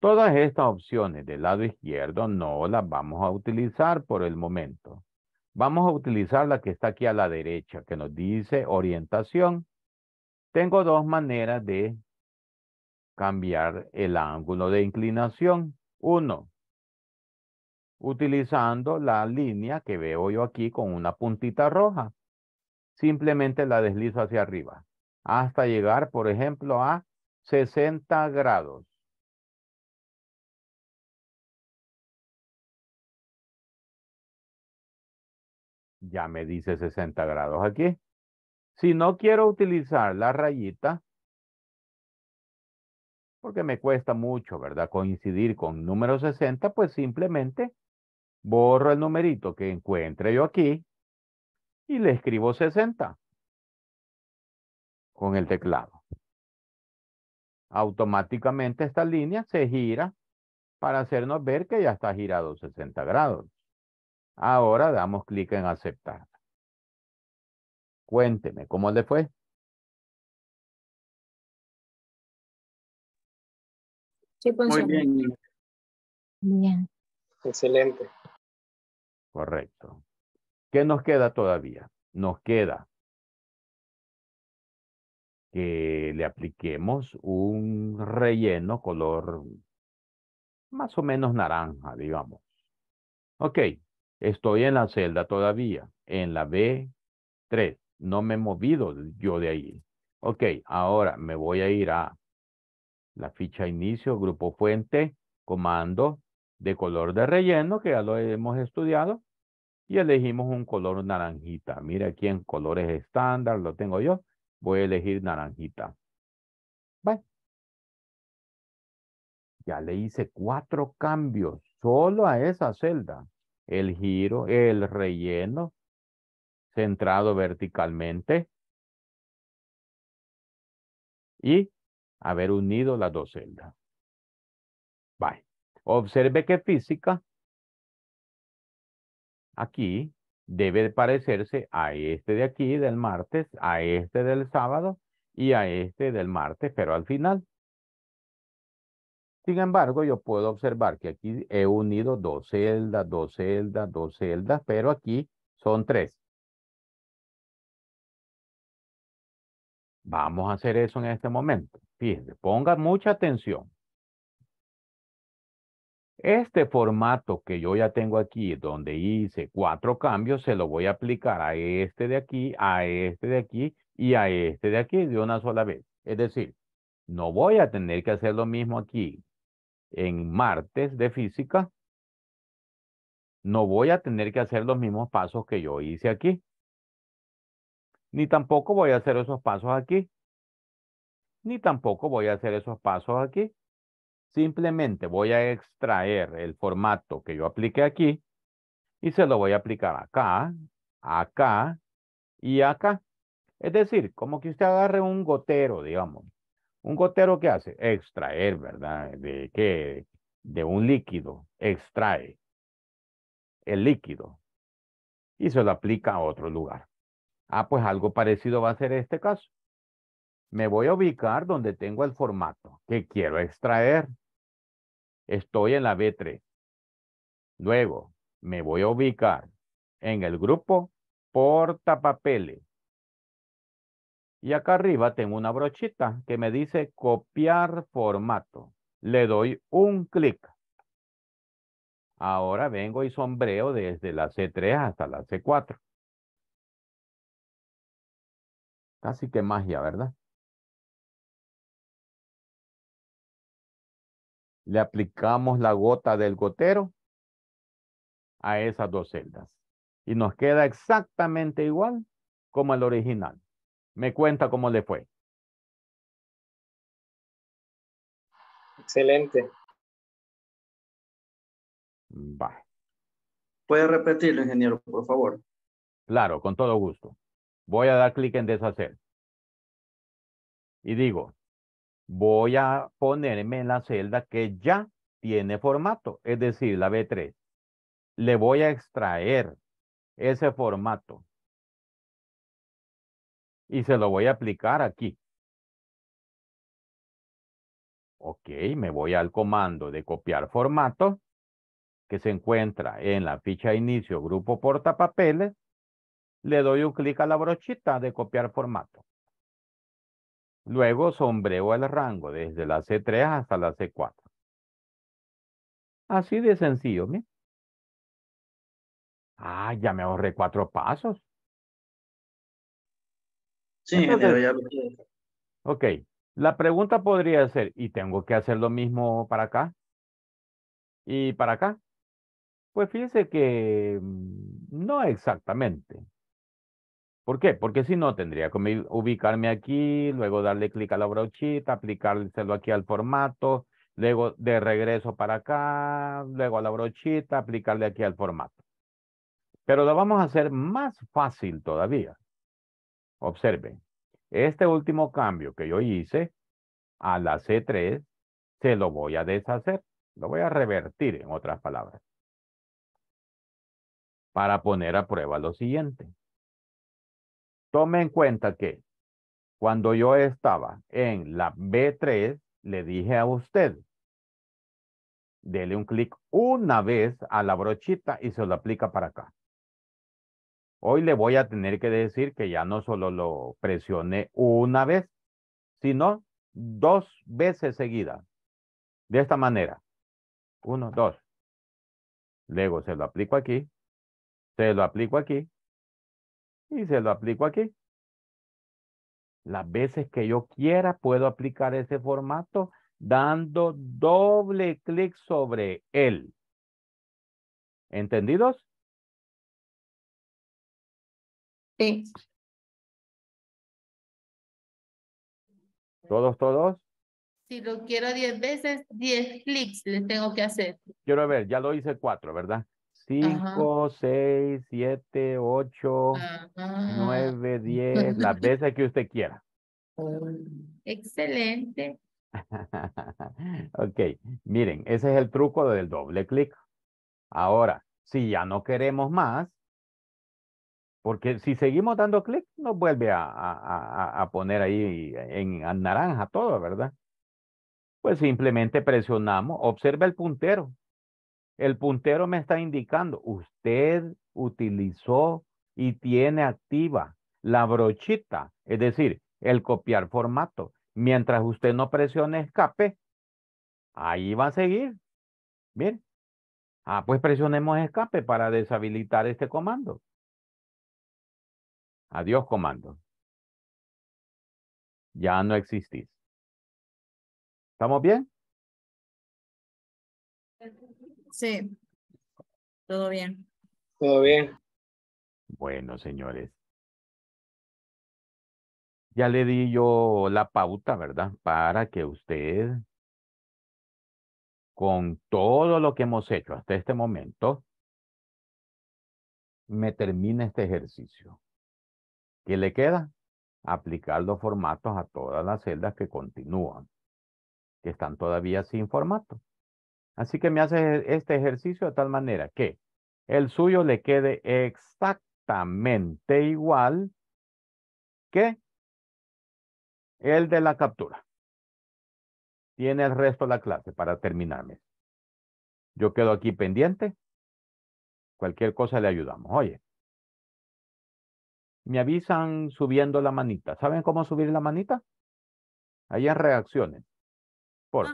Todas estas opciones del lado izquierdo no las vamos a utilizar por el momento. Vamos a utilizar la que está aquí a la derecha, que nos dice orientación. Tengo dos maneras de cambiar el ángulo de inclinación. Uno, utilizando la línea que veo yo aquí con una puntita roja. Simplemente la deslizo hacia arriba hasta llegar, por ejemplo, a 60 grados. Ya me dice 60 grados aquí. Si no quiero utilizar la rayita, porque me cuesta mucho, ¿verdad? Coincidir con número 60, pues simplemente borro el numerito que encuentre yo aquí y le escribo 60 con el teclado. Automáticamente esta línea se gira para hacernos ver que ya está girado 60 grados. Ahora damos clic en aceptar. Cuénteme, ¿cómo le fue? Muy bien. Bien. Excelente. Correcto. ¿Qué nos queda todavía? Nos queda que le apliquemos un relleno color más o menos naranja, digamos. Ok, estoy en la celda todavía, en la B3. No me he movido yo de ahí. Ok, ahora me voy a ir a la ficha inicio, grupo fuente, comando de color de relleno, que ya lo hemos estudiado, y elegimos un color naranjita. Mira aquí en colores estándar, lo tengo yo. Voy a elegir naranjita. Bueno. Ya le hice cuatro cambios solo a esa celda. El giro, el relleno, centrado verticalmente. Y haber unido las dos celdas. Bye. Observe que física aquí debe parecerse a este de aquí del martes, a este del sábado y a este del martes, pero al final. Sin embargo, yo puedo observar que aquí he unido dos celdas, dos celdas, dos celdas, pero aquí son tres. Vamos a hacer eso en este momento. Fíjense, ponga mucha atención. Este formato que yo ya tengo aquí, donde hice cuatro cambios, se lo voy a aplicar a este de aquí, a este de aquí y a este de aquí de una sola vez. Es decir, no voy a tener que hacer lo mismo aquí en martes de física. No voy a tener que hacer los mismos pasos que yo hice aquí. Ni tampoco voy a hacer esos pasos aquí ni tampoco voy a hacer esos pasos aquí. Simplemente voy a extraer el formato que yo apliqué aquí y se lo voy a aplicar acá, acá y acá. Es decir, como que usted agarre un gotero, digamos. Un gotero que hace extraer, ¿verdad? ¿De qué? De un líquido, extrae el líquido y se lo aplica a otro lugar. Ah, pues algo parecido va a ser este caso me voy a ubicar donde tengo el formato que quiero extraer. Estoy en la B3. Luego, me voy a ubicar en el grupo portapapeles. Y acá arriba tengo una brochita que me dice copiar formato. Le doy un clic. Ahora vengo y sombreo desde la C3 hasta la C4. Casi que magia, ¿verdad? le aplicamos la gota del gotero a esas dos celdas. Y nos queda exactamente igual como el original. Me cuenta cómo le fue. Excelente. Va. ¿Puede repetirlo, ingeniero, por favor? Claro, con todo gusto. Voy a dar clic en deshacer. Y digo, voy a ponerme en la celda que ya tiene formato, es decir, la B3. Le voy a extraer ese formato y se lo voy a aplicar aquí. Ok, me voy al comando de copiar formato que se encuentra en la ficha inicio grupo portapapeles. Le doy un clic a la brochita de copiar formato. Luego sombreo el rango desde la C3 hasta la C4. Así de sencillo, ¿me? Ah, ya me ahorré cuatro pasos. Sí, ya lo Ok, la pregunta podría ser, ¿y tengo que hacer lo mismo para acá? ¿Y para acá? Pues fíjese que mm, no exactamente. ¿Por qué? Porque si no, tendría que ubicarme aquí, luego darle clic a la brochita, aplicárselo aquí al formato, luego de regreso para acá, luego a la brochita, aplicarle aquí al formato. Pero lo vamos a hacer más fácil todavía. Observen, este último cambio que yo hice a la C3, se lo voy a deshacer, lo voy a revertir en otras palabras, para poner a prueba lo siguiente. Tome en cuenta que cuando yo estaba en la B3, le dije a usted, dele un clic una vez a la brochita y se lo aplica para acá. Hoy le voy a tener que decir que ya no solo lo presione una vez, sino dos veces seguidas. De esta manera. Uno, dos. Luego se lo aplico aquí. Se lo aplico aquí y se lo aplico aquí. Las veces que yo quiera puedo aplicar ese formato dando doble clic sobre él. ¿Entendidos? Sí. ¿Todos, todos? Si lo quiero diez veces, diez clics le tengo que hacer. Quiero ver, ya lo hice cuatro ¿verdad? 5, 6, 7, 8, 9, 10, las veces que usted quiera. Excelente. ok, miren, ese es el truco del doble clic. Ahora, si ya no queremos más, porque si seguimos dando clic, nos vuelve a, a, poner ahí en, en naranja todo, ¿verdad? Pues simplemente presionamos, observa el puntero, el puntero me está indicando, usted utilizó y tiene activa la brochita, es decir, el copiar formato. Mientras usted no presione escape, ahí va a seguir. Bien. Ah, pues presionemos escape para deshabilitar este comando. Adiós comando. Ya no existís. ¿Estamos bien? Sí, todo bien. Todo bien. Bueno, señores. Ya le di yo la pauta, ¿verdad? Para que usted, con todo lo que hemos hecho hasta este momento, me termine este ejercicio. ¿Qué le queda? Aplicar los formatos a todas las celdas que continúan, que están todavía sin formato. Así que me hace este ejercicio de tal manera que el suyo le quede exactamente igual que el de la captura. Tiene el resto de la clase para terminarme. Yo quedo aquí pendiente. Cualquier cosa le ayudamos. Oye, me avisan subiendo la manita. ¿Saben cómo subir la manita? Allá reaccionen. Por.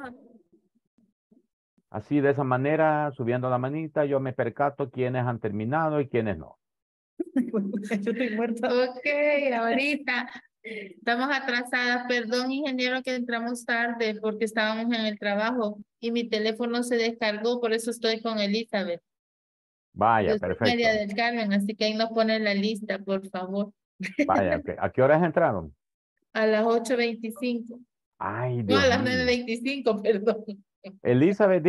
Así de esa manera, subiendo la manita, yo me percato quiénes han terminado y quiénes no. Yo estoy muerta. Ok, ahorita. Estamos atrasadas. Perdón, ingeniero, que entramos tarde porque estábamos en el trabajo y mi teléfono se descargó, por eso estoy con Elizabeth. Vaya, perfecto. del así que ahí nos pone la lista, por favor. Vaya, ¿a qué horas entraron? A las 8.25. Ay, No, a las 9.25, perdón. Elizabeth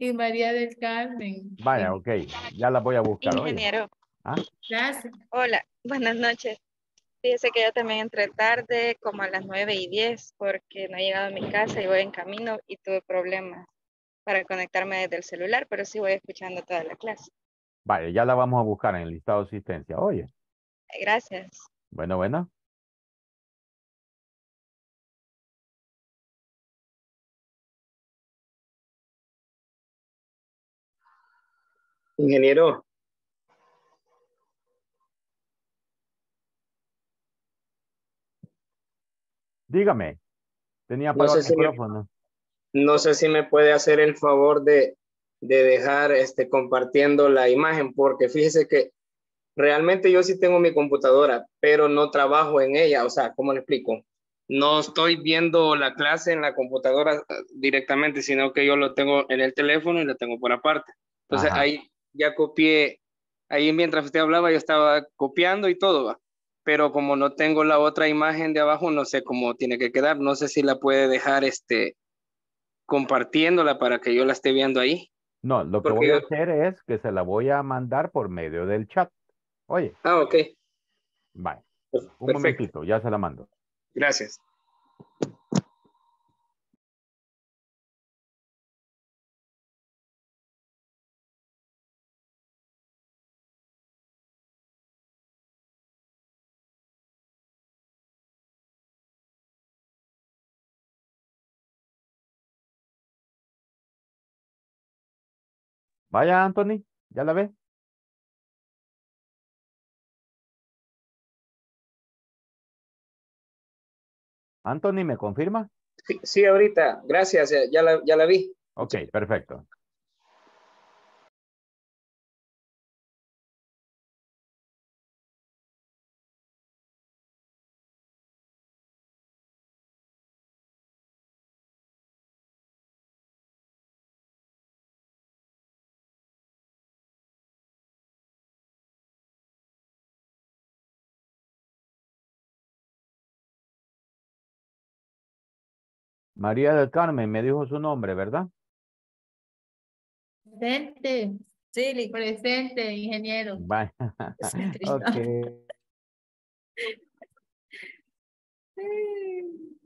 y... María del Carmen. Vaya, ok. Ya la voy a buscar. Ingeniero. Ah. Gracias. Hola, buenas noches. Fíjese que yo también entré tarde, como a las 9 y 10, porque no he llegado a mi casa y voy en camino y tuve problemas para conectarme desde el celular, pero sí voy escuchando toda la clase. Vale, ya la vamos a buscar en el listado de asistencia. Oye. Gracias. Bueno, bueno. Ingeniero. Dígame. Tenía no sé, micrófono. no sé si me puede hacer el favor de, de dejar este, compartiendo la imagen, porque fíjese que realmente yo sí tengo mi computadora, pero no trabajo en ella. O sea, ¿cómo le explico? No estoy viendo la clase en la computadora eh, directamente, sino que yo lo tengo en el teléfono y lo tengo por aparte. Entonces ahí ya copié, ahí mientras usted hablaba yo estaba copiando y todo, ¿va? pero como no tengo la otra imagen de abajo, no sé cómo tiene que quedar, no sé si la puede dejar este compartiéndola para que yo la esté viendo ahí. No, lo que voy a hacer es que se la voy a mandar por medio del chat. Oye. Ah, ok. Vale. Pues, Un momentito, ya se la mando. Gracias. Vaya, Anthony, ¿ya la ve Anthony, ¿me confirma? Sí, ahorita, gracias, ya la, ya la vi. Ok, perfecto. María del Carmen, me dijo su nombre, ¿verdad? Presente. Sí, presente, ingeniero. Vaya. ok.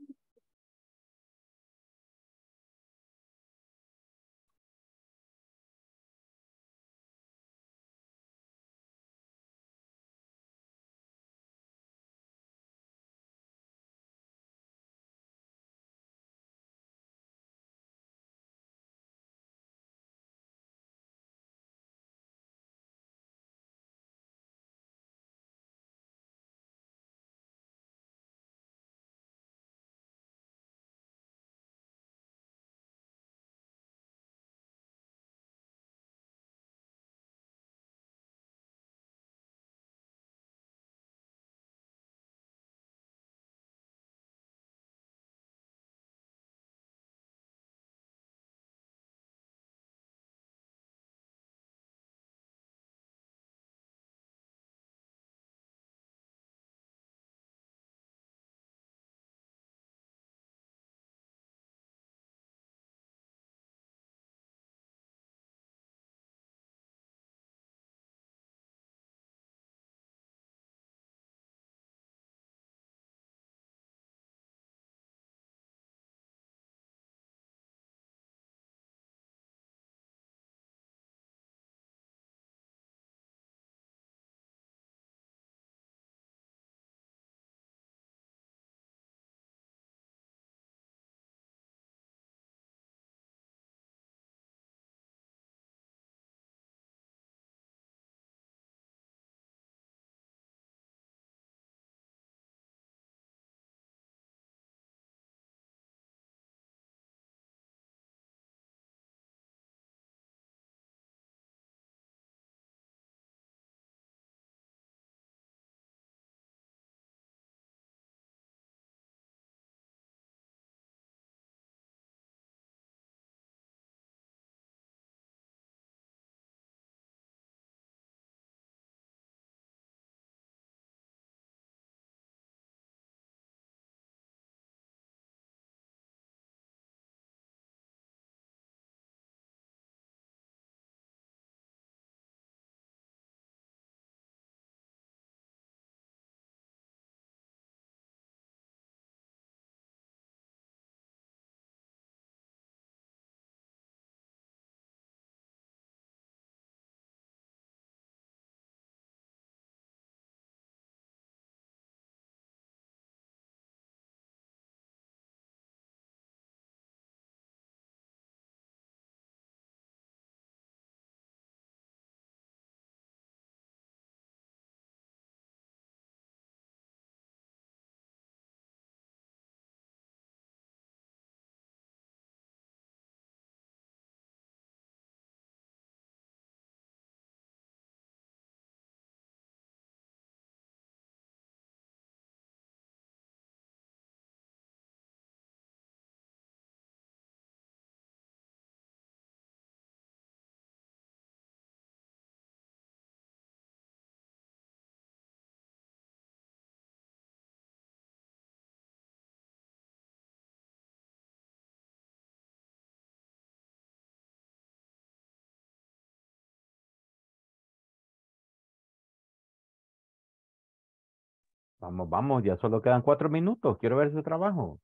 Vamos, vamos, ya solo quedan cuatro minutos. Quiero ver su trabajo.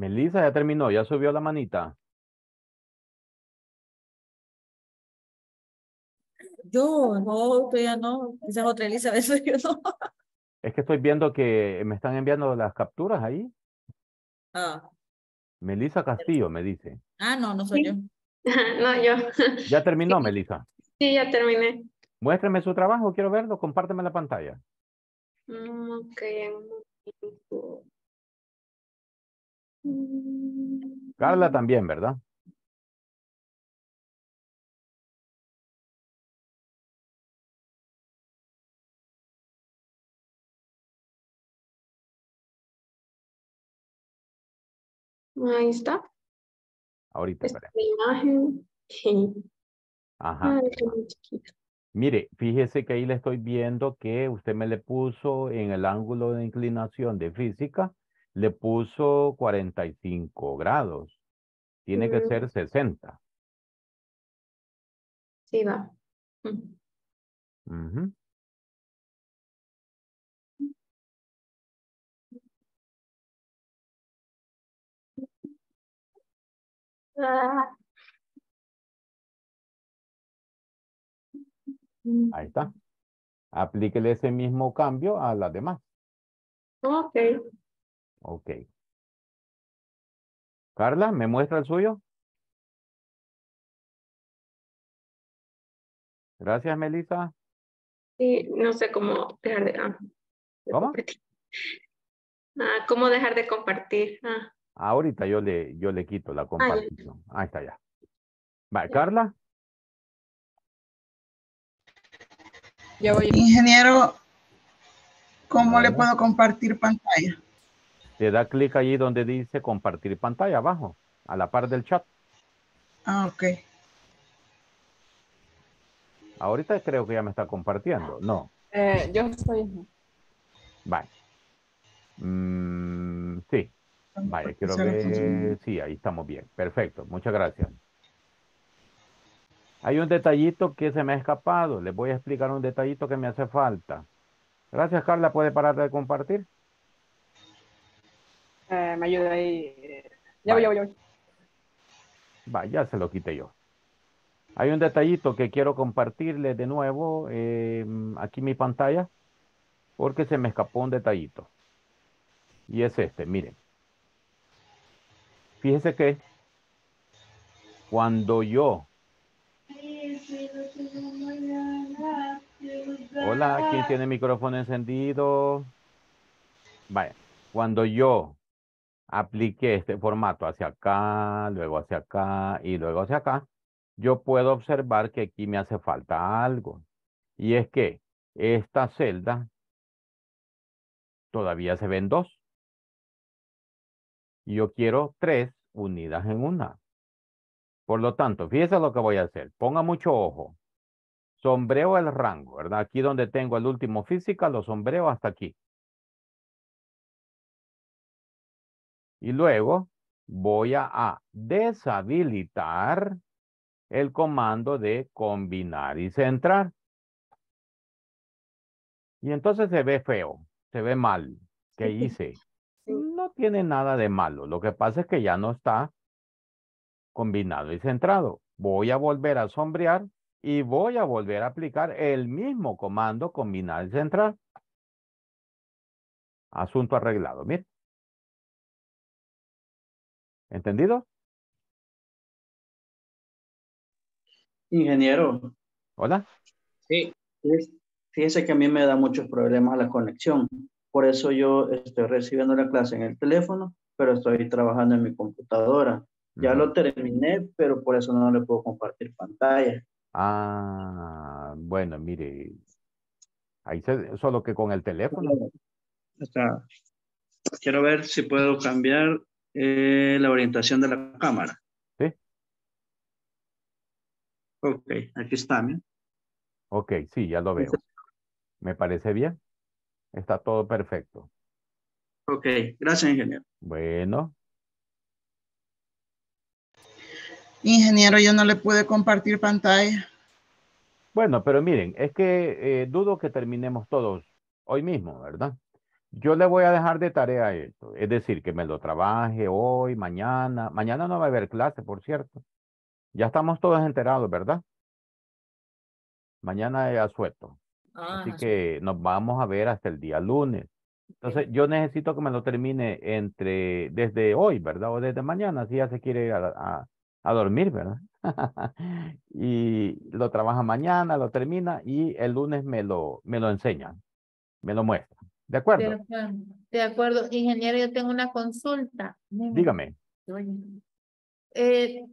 Melissa ya terminó, ya subió la manita. Yo, no, ya no. Esa es otra Elisa, yo no. Es que estoy viendo que me están enviando las capturas ahí. Ah. Melisa Castillo me dice. Ah, no, no soy yo. no, yo. Ya terminó, Melisa. Sí, ya terminé. Muéstreme su trabajo, quiero verlo, compárteme la pantalla. Mm, un momento. Carla también, ¿verdad? Ahí está. Ahorita, es Ajá. Mire, fíjese que ahí le estoy viendo que usted me le puso en el ángulo de inclinación de física le puso y cinco grados. Tiene que mm. ser sesenta. Sí, va. Ah. Ahí está. Aplíquele ese mismo cambio a las demás. Okay. Ok. Carla, ¿me muestra el suyo? Gracias, Melissa. Sí, no sé cómo dejar de... Ah, ¿Cómo? Ah, ¿Cómo dejar de compartir? Ah. Ahorita yo le, yo le quito la ah, compartición. Ahí está ya. Va, Carla. Ya voy. Ingeniero, ¿cómo le puedo compartir pantalla? le da clic allí donde dice compartir pantalla abajo, a la par del chat. Ah, ok. Ahorita creo que ya me está compartiendo, ¿no? Eh, yo estoy. Vale. Mm, sí. Vale, creo que sí, ahí estamos bien. Perfecto, muchas gracias. Hay un detallito que se me ha escapado. Les voy a explicar un detallito que me hace falta. Gracias, Carla. ¿Puede parar de compartir? Eh, me ayuda ahí. Eh, ya voy, ya voy, ya voy. Va, ya se lo quité yo. Hay un detallito que quiero compartirle de nuevo em, aquí mi pantalla, porque se me escapó un detallito. Y es este, miren. fíjese que cuando yo... Hola, ¿quién tiene el micrófono encendido? Vaya, cuando yo aplique este formato hacia acá, luego hacia acá y luego hacia acá, yo puedo observar que aquí me hace falta algo. Y es que esta celda todavía se ven dos. Y yo quiero tres unidas en una. Por lo tanto, fíjese lo que voy a hacer. Ponga mucho ojo. Sombreo el rango, ¿verdad? Aquí donde tengo el último física, lo sombreo hasta aquí. Y luego voy a, deshabilitar el comando de combinar y centrar. Y entonces se ve feo, se ve mal. ¿Qué hice? No tiene nada de malo. Lo que pasa es que ya no está combinado y centrado. Voy a volver a sombrear y voy a volver a aplicar el mismo comando combinar y centrar. Asunto arreglado. Mira. ¿Entendido? Ingeniero. Hola. Sí, fíjese que a mí me da muchos problemas la conexión. Por eso yo estoy recibiendo la clase en el teléfono, pero estoy trabajando en mi computadora. Ya lo terminé, pero por eso no le puedo compartir pantalla. Ah, bueno, mire. Ahí solo que con el teléfono. quiero ver si puedo cambiar eh, la orientación de la cámara. Sí. Ok, aquí está. Ok, sí, ya lo veo. ¿Me parece bien? Está todo perfecto. Ok, gracias, ingeniero. Bueno. Ingeniero, yo no le pude compartir pantalla. Bueno, pero miren, es que eh, dudo que terminemos todos hoy mismo, ¿verdad? Yo le voy a dejar de tarea esto, es decir, que me lo trabaje hoy, mañana. Mañana no va a haber clase, por cierto. Ya estamos todos enterados, ¿verdad? Mañana es asueto. Ah, Así que nos vamos a ver hasta el día lunes. Entonces, yo necesito que me lo termine entre, desde hoy, ¿verdad? O desde mañana, si ya se quiere ir a, dormir, ¿verdad? y lo trabaja mañana, lo termina y el lunes me lo, me lo enseña, me lo muestra. ¿De acuerdo? Ah, de acuerdo. Ingeniero, yo tengo una consulta. Dígame. Eh,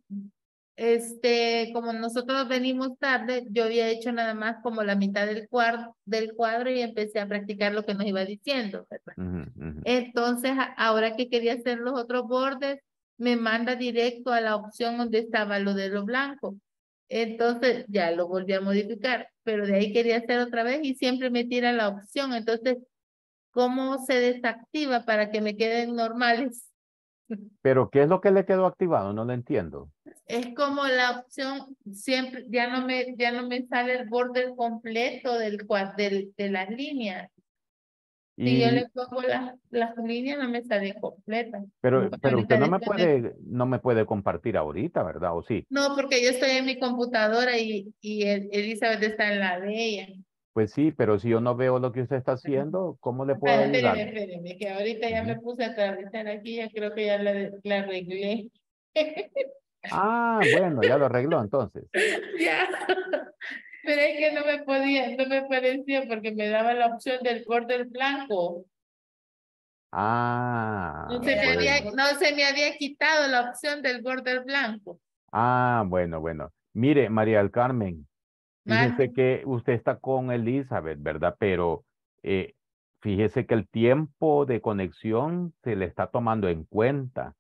este, como nosotros venimos tarde, yo había hecho nada más como la mitad del cuadro, y empecé a practicar lo que nos iba diciendo. Entonces, ahora que quería hacer los otros bordes, me manda directo a la opción donde estaba lo de lo blanco. Entonces, ya lo volví a modificar, pero de ahí quería hacer otra vez y siempre me tira la opción. Entonces, ¿Cómo se desactiva para que me queden normales? Pero ¿qué es lo que le quedó activado? No lo entiendo. Es como la opción, siempre, ya no me, ya no me sale el borde completo del, de las líneas. Si yo le pongo las, las líneas no me sale completa. Pero, pero usted no me, puede, no me puede compartir ahorita, ¿verdad? ¿O sí? No, porque yo estoy en mi computadora y, y Elizabeth está en la de ella. Pues sí, pero si yo no veo lo que usted está haciendo, ¿cómo le puedo ah, ayudar? espérenme, que ahorita ya me puse a travesar aquí, ya creo que ya la, arreglé. Ah, bueno, ya lo arregló entonces. Ya, pero es que no me podía, no me parecía porque me daba la opción del borde blanco. Ah. No se, me había, no se me había quitado la opción del borde blanco. Ah, bueno, bueno. Mire, María del Carmen, Fíjese que usted está con Elizabeth, ¿verdad? Pero eh, fíjese que el tiempo de conexión se le está tomando en cuenta.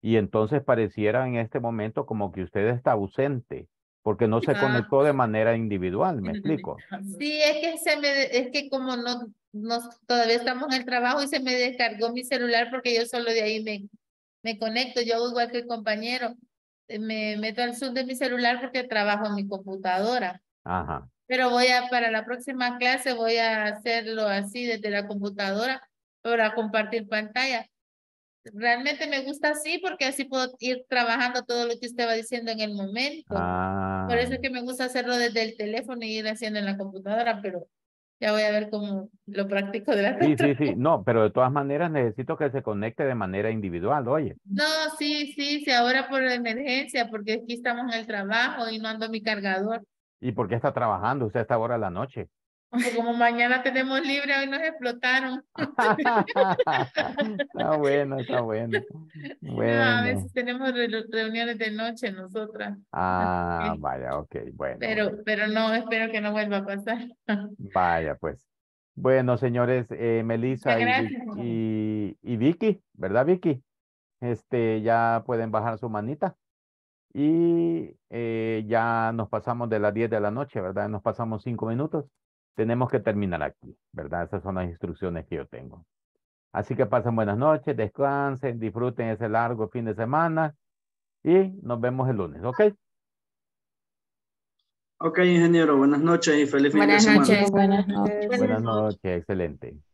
Y entonces pareciera en este momento como que usted está ausente porque no se ah. conectó de manera individual, ¿me explico? Sí, es que se me es que como no, todavía estamos en el trabajo y se me descargó mi celular porque yo solo de ahí me, me conecto, yo igual que el compañero, eh, me meto al Zoom de mi celular porque trabajo en mi computadora. Pero voy a, para la próxima clase voy a hacerlo así desde la computadora para compartir pantalla. Realmente me gusta así porque así puedo ir trabajando todo lo que usted va diciendo en el momento. Por eso es ah. que me gusta hacerlo desde el teléfono y ir haciendo en la computadora, pero ya voy a ver cómo lo practico de la Sí, sí, sí. No, pero de todas maneras necesito que se conecte de manera individual, oye. No, sí, sí, sí, ahora por emergencia, porque aquí estamos en el trabajo y no ando mi cargador. ¿Y por qué está trabajando usted está ahora esta de la noche? como mañana tenemos libre, hoy nos explotaron. está bueno, está bueno. a veces tenemos reuniones de noche nosotras. Ah, vaya, ok, bueno. Pero, pero no, espero que no vuelva a pasar. vaya, pues. Bueno, señores, eh, Melissa y, y Vicky, ¿verdad, Vicky? Este, ya pueden bajar su manita y eh, ya nos pasamos de las 10 de la noche, ¿verdad? Nos pasamos 5 minutos. Tenemos que terminar aquí, ¿verdad? Esas son las instrucciones que yo tengo. Así que pasen buenas noches, descansen, disfruten ese largo fin de semana y nos vemos el lunes, ¿ok? Ok, ingeniero, buenas noches y feliz fin de semana. Buenas noches, buenas noches. Buenas noches, excelente.